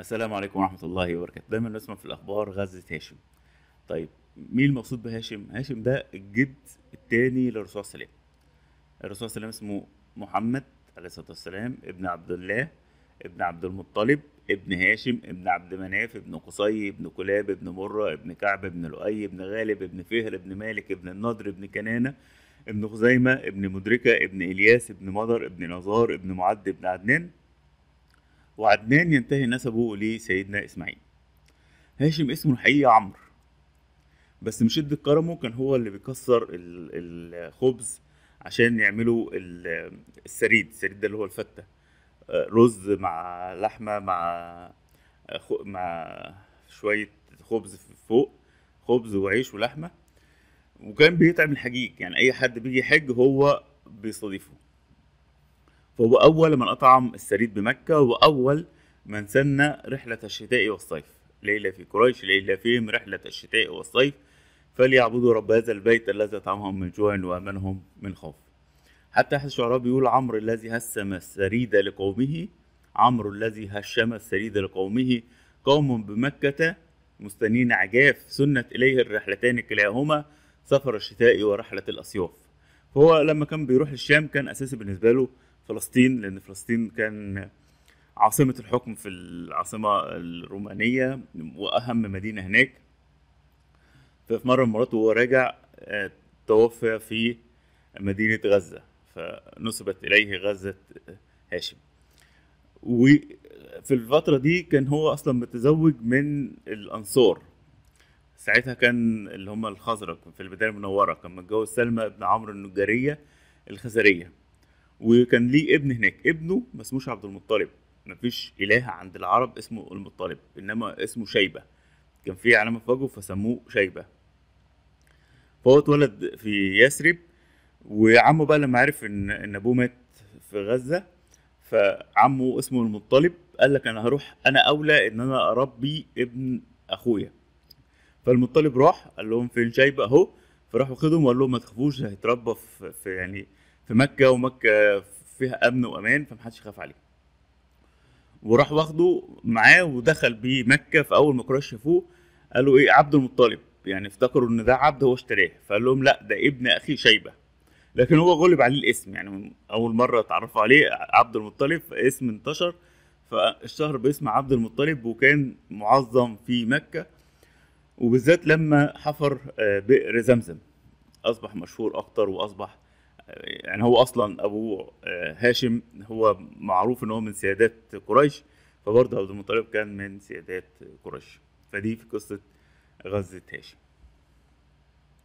السلام عليكم ورحمه الله وبركاته دايما نسمع في الاخبار غزه هاشم طيب مين المقصود بهاشم هاشم ده الجد الثاني للرسول صلى الله عليه وسلم الرسول صلى الله عليه وسلم اسمه محمد عليه الصلاه والسلام ابن عبد الله ابن عبد المطلب ابن هاشم ابن عبد مناف ابن قصي ابن كلاب ابن مرة ابن كعب ابن لؤي ابن غالب ابن فهر ابن مالك ابن النضر ابن كنانة ابن خزيمة ابن مدركة ابن إلياس ابن مضر ابن نزار ابن معد ابن عدنان وعدنان ينتهي نسبه لسيدنا إسماعيل هاشم اسمه الحقيقي عمرو بس مشد كرمه كان هو اللي بيكسر الخبز عشان يعملوا السريد السريد ده اللي هو الفتة رز مع لحمة مع مع شوية خبز فوق خبز وعيش ولحمة وكان بيطعم الحجيج يعني أي حد بيجي يحج هو بيستضيفه فهو أول من أطعم السريد بمكة وأول من سن رحلة الشتاء والصيف ليلة في قريش ليلة فيهم رحلة الشتاء والصيف فليعبدوا رب هذا البيت الذي أطعمهم من جوع وأمنهم من خوف حتى أحد الشعراء بيقول عمرو الذي هسم السريد لقومه عمرو الذي هشم السريد لقومه قوم بمكة مستنين عجاف سنت إليه الرحلتان كلاهما سفر الشتاء ورحلة الأصياف فهو لما كان بيروح الشام كان أساسي بالنسبة له فلسطين لان فلسطين كان عاصمة الحكم في العاصمة الرومانية وأهم مدينة هناك ففي مرة من المرات وهو راجع آه، توفي في مدينة غزة فنسبت إليه غزة هاشم وفي الفترة دي كان هو أصلا متزوج من الأنصار ساعتها كان اللي هم الخزرج في البداية المنورة كان متجوز سلمى بن عمرو النجارية الخزرية وكان ليه ابن هناك ابنه ما اسموش عبد المطلب ما فيش اله عند العرب اسمه المطلب انما اسمه شيبه كان فيه علامه في وجهه فسموه شيبه فهو اتولد في يثرب وعمه بقى لما عرف ان ان ابوه مات في غزه فعمه اسمه المطلب قال لك انا هروح انا اولى ان انا اربي ابن اخويا فالمطلب راح قال لهم فين شيبه اهو فراحوا خدهم وقال لهم ما تخافوش هيتربى في يعني في مكه ومكه فيها امن وامان فمحدش يخاف عليه وراح واخده معاه ودخل بيه مكه فاول ما قريش شافوه قالوا ايه عبد المطلب يعني افتكروا ان ده عبد هو اشتراه فقال لهم لا ده ابن اخي شيبه لكن هو غلب عليه الاسم يعني اول مره اتعرفوا عليه عبد المطلب اسم انتشر فاشتهر باسم عبد المطلب وكان معظم في مكه وبالذات لما حفر آه، بئر زمزم اصبح مشهور اكتر واصبح يعني هو اصلا ابوه آه، هاشم هو معروف ان هو من سيادات قريش فبرضه عبد المطلب كان من سيادات قريش فدي في قصه غزه هاشم